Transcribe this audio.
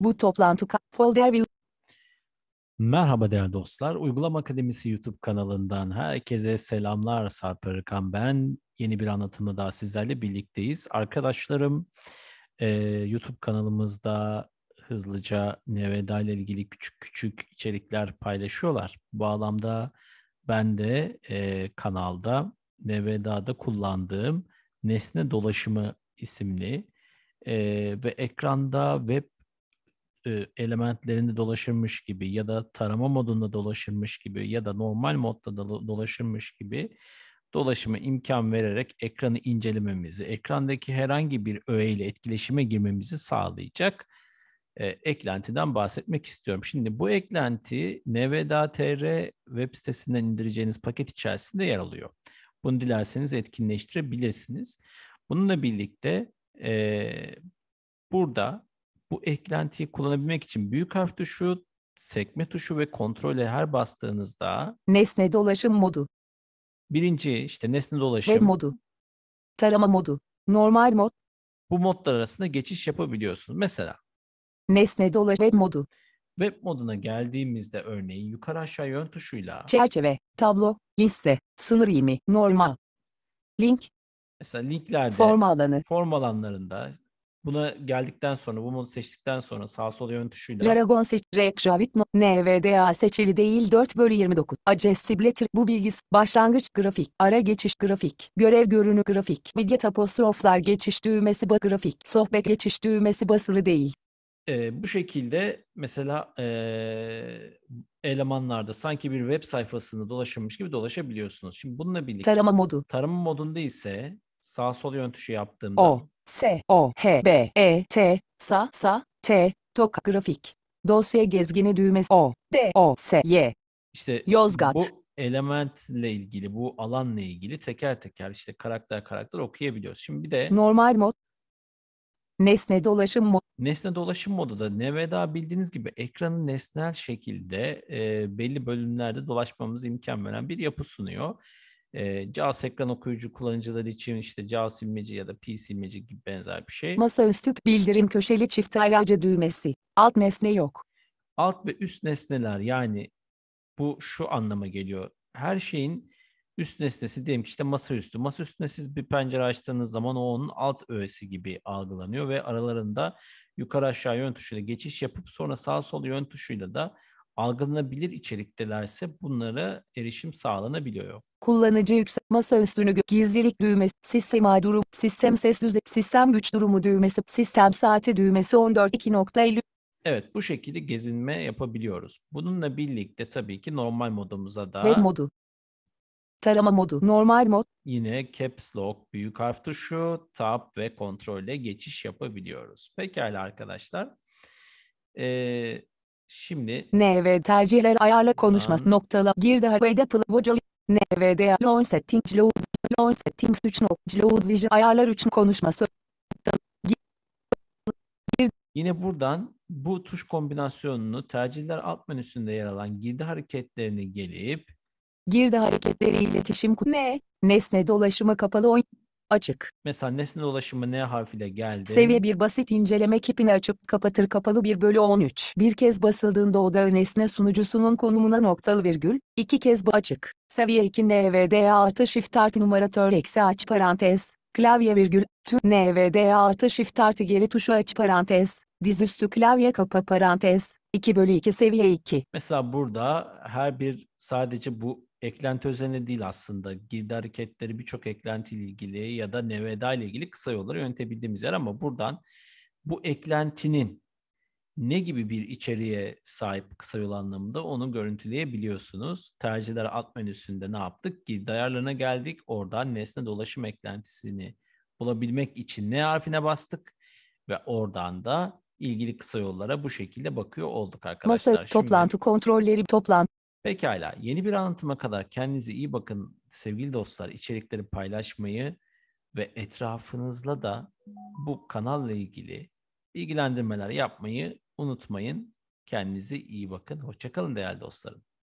Bu toplantı folder view. Merhaba değerli dostlar. Uygulama Akademisi YouTube kanalından herkese selamlar. Sarp Arıkan ben. Yeni bir anlatımda daha sizlerle birlikteyiz. Arkadaşlarım e, YouTube kanalımızda hızlıca Neveda ile ilgili küçük küçük içerikler paylaşıyorlar. Bu bağlamda ben de e, kanalda Neveda'da kullandığım nesne dolaşımı isimli e, ve ekranda web elementlerinde dolaşırmış gibi ya da tarama modunda dolaşırmış gibi ya da normal modda da dolaşırmış gibi dolaşıma imkan vererek ekranı incelememizi, ekrandaki herhangi bir öğeyle etkileşime girmemizi sağlayacak e, eklentiden bahsetmek istiyorum. Şimdi bu eklenti neveda.tr web sitesinden indireceğiniz paket içerisinde yer alıyor. Bunu dilerseniz etkinleştirebilirsiniz. Bununla birlikte e, burada bu eklentiyi kullanabilmek için büyük harf tuşu, sekme tuşu ve kontrol her bastığınızda Nesne dolaşım modu birinci işte nesne Dolaşım web modu. Tarama modu. Normal mod. bu modlar arasında geçiş yapabiliyorsunuz. Mesela Nesne Dolaşım web modu. web moduna geldiğimizde örneğin yukarı aşağı yön tuşuyla Çerçeve. Tablo. Liste. Sınır eğimi. Normal. Link. mesela linklerde form, Forma alanı. alanlarında Buna geldikten sonra, bu modu seçtikten sonra sağ sol yön tuşuyla... Laragon seç, Rekjavit, NVDA seçili değil 4 bölü 29. Accessibility, bu bilgis, başlangıç grafik, ara geçiş grafik, görev görünü grafik, widget apostroflar geçiş düğmesi ba grafik, sohbet geçiş düğmesi basılı değil. Ee, bu şekilde mesela ee, elemanlarda sanki bir web sayfasını dolaşılmış gibi dolaşabiliyorsunuz. Şimdi bununla birlikte... Tarama modu. Tarama modunda ise sağ sol yön tuşu yaptığımda... O. S O H B E T sa sa T Tok grafik. Dosya gezgini düğmesi O D O S Y. İşte Yozgat. Bu elementle ilgili, bu alanla ilgili teker teker işte karakter karakter okuyabiliyoruz. Şimdi bir de normal mod Nesne dolaşım mod Nesne dolaşım modu da ne Neveda bildiğiniz gibi ekranın nesnel şekilde e, belli bölümlerde dolaşmamız imkan veren bir yapı sunuyor. E, JAWS ekran okuyucu kullanıcıları için işte JAWS imleci ya da PC imleci gibi benzer bir şey. Masaüstü bildirim köşeli çift aracı düğmesi. Alt nesne yok. Alt ve üst nesneler yani bu şu anlama geliyor. Her şeyin üst nesnesi diyelim ki işte masaüstü. Masaüstüne siz bir pencere açtığınız zaman o onun alt öğesi gibi algılanıyor ve aralarında yukarı aşağı yön tuşuyla geçiş yapıp sonra sağ sol yön tuşuyla da algılanabilir içeriktelerse bunlara erişim sağlanabiliyor. Kullanıcı yüksek masa üstünü gizlilik düğmesi, sistem ay durum, sistem ses düzey, sistem güç durumu düğmesi, sistem saati düğmesi 14.2.50 Evet bu şekilde gezinme yapabiliyoruz. Bununla birlikte tabii ki normal modumuza da Web modu. Tarama modu. Normal mod. Yine caps lock, büyük harf tuşu, tab ve kontrolle geçiş yapabiliyoruz. Pekala arkadaşlar. Ee, Şimdi NV tercihler ayarla konuşma Tamam. noktala gir daha ve de vocal NVDA loan settings load loan settings 3 load vision ayarlar 3 konuşması yine buradan bu tuş kombinasyonunu tercihler alt menüsünde yer alan girdi hareketlerini gelip girdi hareketleri iletişim ku- ne nesne dolaşımı kapalı oyun Açık. Mesela nesne dolaşımı ne harfiyle geldi. Seviye bir basit inceleme kipini açıp kapatır kapalı 1 bölü 13. Bir kez basıldığında oda nesne sunucusunun konumuna noktalı virgül, iki kez bu açık. Seviye 2 nvd artı shift artı numaratör eksi aç parantez, klavye virgül, tür nvd artı shift artı geri tuşu aç parantez, dizüstü klavye kapa parantez, 2 bölü 2 seviye 2. Mesela burada her bir sadece bu eklenti özene değil aslında. Girdi hareketleri birçok eklentiyle ilgili ya da neveda ile ilgili kısa yolları yönetebildiğimiz yer ama buradan bu eklentinin ne gibi bir içeriğe sahip kısa yol anlamında onu görüntüleyebiliyorsunuz. Tercihler alt menüsünde ne yaptık? Girdi ayarlarına geldik. Oradan nesne dolaşım eklentisini bulabilmek için ne harfine bastık ve oradan da ilgili kısa yollara bu şekilde bakıyor olduk arkadaşlar. Masa, Şimdi... toplantı kontrolleri, toplantı. Pekala, yeni bir anlatıma kadar kendinize iyi bakın sevgili dostlar. İçerikleri paylaşmayı ve etrafınızla da bu kanalla ilgili bilgilendirmeler yapmayı unutmayın. Kendinize iyi bakın. Hoşçakalın değerli dostlarım.